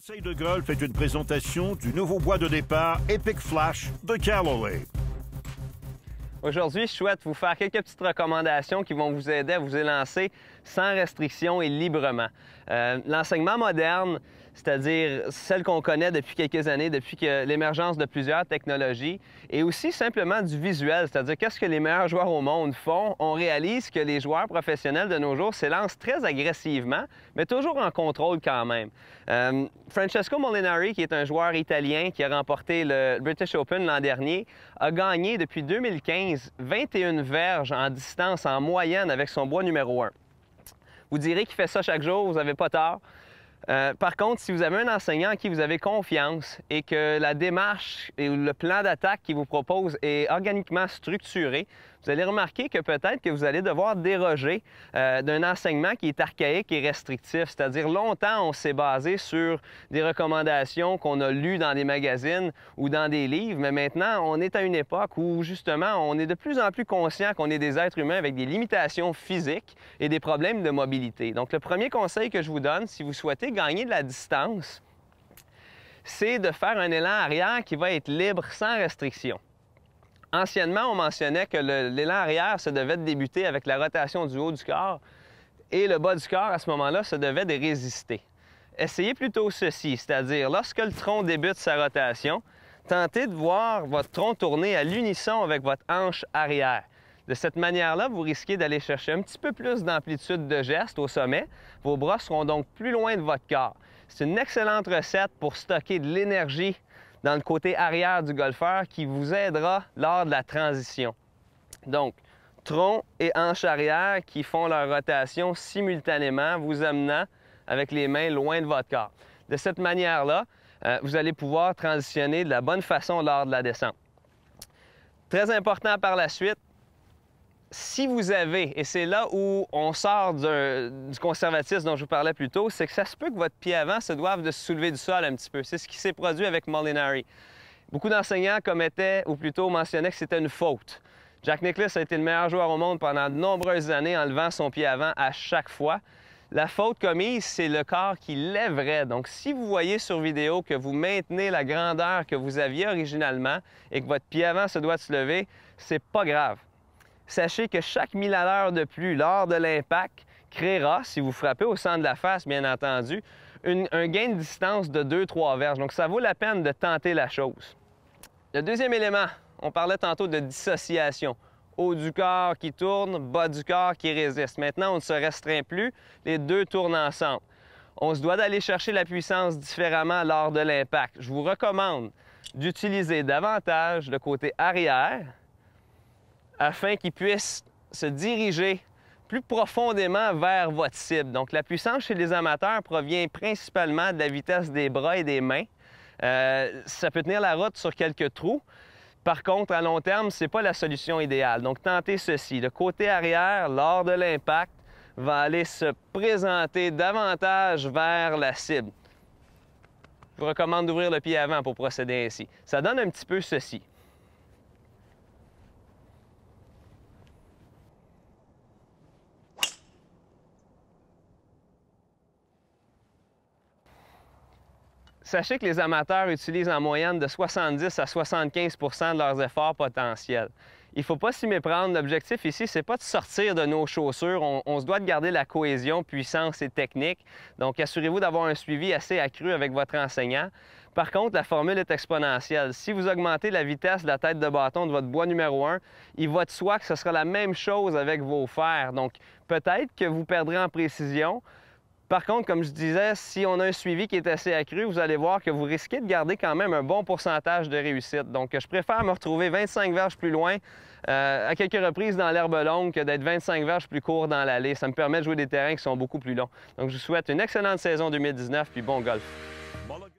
Conseil de golf est une présentation du nouveau bois de départ Epic Flash de Callaway. Aujourd'hui, je souhaite vous faire quelques petites recommandations qui vont vous aider à vous élancer sans restriction et librement. Euh, l'enseignement moderne, c'est-à-dire celle qu'on connaît depuis quelques années, depuis que l'émergence de plusieurs technologies, et aussi simplement du visuel, c'est-à-dire qu'est-ce que les meilleurs joueurs au monde font. On réalise que les joueurs professionnels de nos jours s'élancent très agressivement, mais toujours en contrôle quand même. Euh, Francesco Molinari, qui est un joueur italien qui a remporté le British Open l'an dernier, a gagné depuis 2015 21 verges en distance en moyenne avec son bois numéro 1. Vous direz qu'il fait ça chaque jour, vous n'avez pas tort. Euh, par contre, si vous avez un enseignant en qui vous avez confiance et que la démarche et le plan d'attaque qu'il vous propose est organiquement structuré, vous allez remarquer que peut-être que vous allez devoir déroger euh, d'un enseignement qui est archaïque et restrictif. C'est-à-dire, longtemps, on s'est basé sur des recommandations qu'on a lues dans des magazines ou dans des livres, mais maintenant, on est à une époque où, justement, on est de plus en plus conscient qu'on est des êtres humains avec des limitations physiques et des problèmes de mobilité. Donc, le premier conseil que je vous donne, si vous souhaitez gagner de la distance, c'est de faire un élan arrière qui va être libre sans restriction. Anciennement, on mentionnait que l'élan arrière se devait de débuter avec la rotation du haut du corps et le bas du corps, à ce moment-là, se devait de résister. Essayez plutôt ceci, c'est-à-dire lorsque le tronc débute sa rotation, tentez de voir votre tronc tourner à l'unisson avec votre hanche arrière. De cette manière-là, vous risquez d'aller chercher un petit peu plus d'amplitude de geste au sommet. Vos bras seront donc plus loin de votre corps. C'est une excellente recette pour stocker de l'énergie dans le côté arrière du golfeur qui vous aidera lors de la transition. Donc, tronc et hanche arrière qui font leur rotation simultanément, vous amenant avec les mains loin de votre corps. De cette manière-là, euh, vous allez pouvoir transitionner de la bonne façon lors de la descente. Très important par la suite, si vous avez, et c'est là où on sort du conservatisme dont je vous parlais plus tôt, c'est que ça se peut que votre pied avant se doive de se soulever du sol un petit peu. C'est ce qui s'est produit avec Molinari. Beaucoup d'enseignants commettaient, ou plutôt mentionnaient que c'était une faute. Jack Nicklaus a été le meilleur joueur au monde pendant de nombreuses années en levant son pied avant à chaque fois. La faute commise, c'est le corps qui lèverait. Donc, si vous voyez sur vidéo que vous maintenez la grandeur que vous aviez originalement et que votre pied avant se doit de se lever, c'est pas grave sachez que chaque mille à l'heure de plus lors de l'impact créera, si vous frappez au centre de la face, bien entendu, un gain de distance de 2-3 verges. Donc, ça vaut la peine de tenter la chose. Le deuxième élément, on parlait tantôt de dissociation. Haut du corps qui tourne, bas du corps qui résiste. Maintenant, on ne se restreint plus, les deux tournent ensemble. On se doit d'aller chercher la puissance différemment lors de l'impact. Je vous recommande d'utiliser davantage le côté arrière afin qu'ils puissent se diriger plus profondément vers votre cible. Donc, la puissance chez les amateurs provient principalement de la vitesse des bras et des mains. Euh, ça peut tenir la route sur quelques trous. Par contre, à long terme, ce n'est pas la solution idéale. Donc, tentez ceci. Le côté arrière, lors de l'impact, va aller se présenter davantage vers la cible. Je vous recommande d'ouvrir le pied avant pour procéder ainsi. Ça donne un petit peu ceci. Sachez que les amateurs utilisent en moyenne de 70 à 75 de leurs efforts potentiels. Il ne faut pas s'y méprendre. L'objectif ici, ce n'est pas de sortir de nos chaussures. On, se doit de garder la cohésion, puissance et technique. Donc, assurez-vous d'avoir un suivi assez accru avec votre enseignant. Par contre, la formule est exponentielle. Si vous augmentez la vitesse de la tête de bâton de votre bois numéro 1, il va de soi que ce sera la même chose avec vos fers. Donc, peut-être que vous perdrez en précision, par contre, comme je disais, si on a un suivi qui est assez accru, vous allez voir que vous risquez de garder quand même un bon pourcentage de réussite. Donc, je préfère me retrouver 25 verges plus loin euh, à quelques reprises dans l'herbe longue que d'être 25 verges plus court dans l'allée. Ça me permet de jouer des terrains qui sont beaucoup plus longs. Donc, je vous souhaite une excellente saison 2019 puis bon golf.